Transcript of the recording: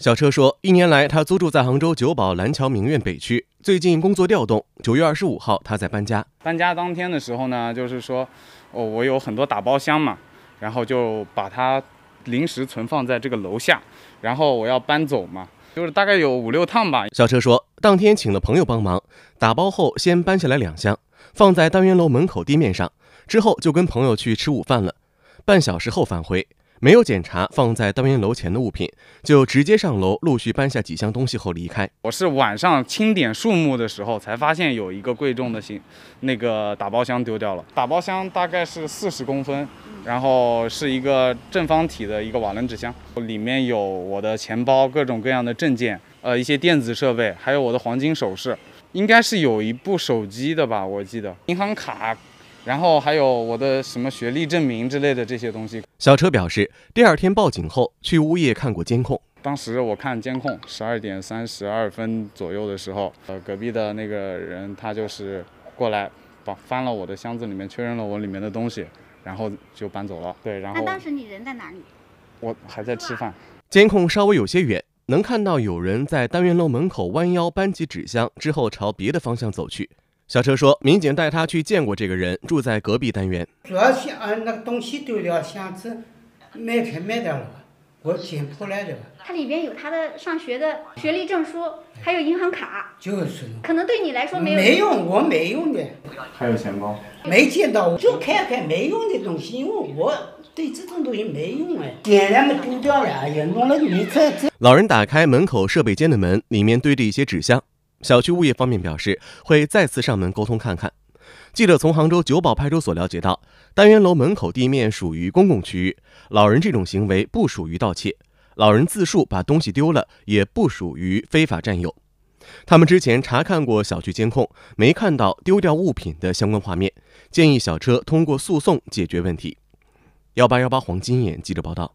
小车说，一年来他租住在杭州九堡蓝桥名苑北区，最近工作调动，九月二十五号他在搬家。搬家当天的时候呢，就是说，哦，我有很多打包箱嘛，然后就把它临时存放在这个楼下，然后我要搬走嘛，就是大概有五六趟吧。小车说，当天请了朋友帮忙，打包后先搬下来两箱，放在单元楼门口地面上，之后就跟朋友去吃午饭了，半小时后返回。没有检查放在单元楼前的物品，就直接上楼，陆续搬下几箱东西后离开。我是晚上清点数目的时候才发现有一个贵重的行那个打包箱丢掉了。打包箱大概是四十公分，然后是一个正方体的一个瓦楞纸箱，里面有我的钱包、各种各样的证件，呃，一些电子设备，还有我的黄金首饰，应该是有一部手机的吧，我记得银行卡。然后还有我的什么学历证明之类的这些东西。小车表示，第二天报警后去物业看过监控。当时我看监控，十二点三十二分左右的时候，呃，隔壁的那个人他就是过来把翻了我的箱子里面，确认了我里面的东西，然后就搬走了。对，然后那当时你人在哪里？我还在吃饭。监控稍微有些远，能看到有人在单元楼门口弯腰搬起纸箱，之后朝别的方向走去。小车说：“民警带他去见过这个人，住在隔壁单元。主要是箱那个东西丢了，箱子卖开卖掉了，我捡破烂的。吧。它里边有他的上学的学历证书，还有银行卡，就是可能对你来说没有。没用，我没用的。还有钱包，没见到，就看看没用的东西，因为我对这种东西没用哎。点燃没丢掉了，也弄了你这这。老人打开门口设备间的门，里面堆着一些纸箱。”小区物业方面表示会再次上门沟通看看。记者从杭州九堡派出所了解到，单元楼门口地面属于公共区域，老人这种行为不属于盗窃。老人自述把东西丢了，也不属于非法占有。他们之前查看过小区监控，没看到丢掉物品的相关画面，建议小车通过诉讼解决问题。幺八幺八黄金眼记者报道。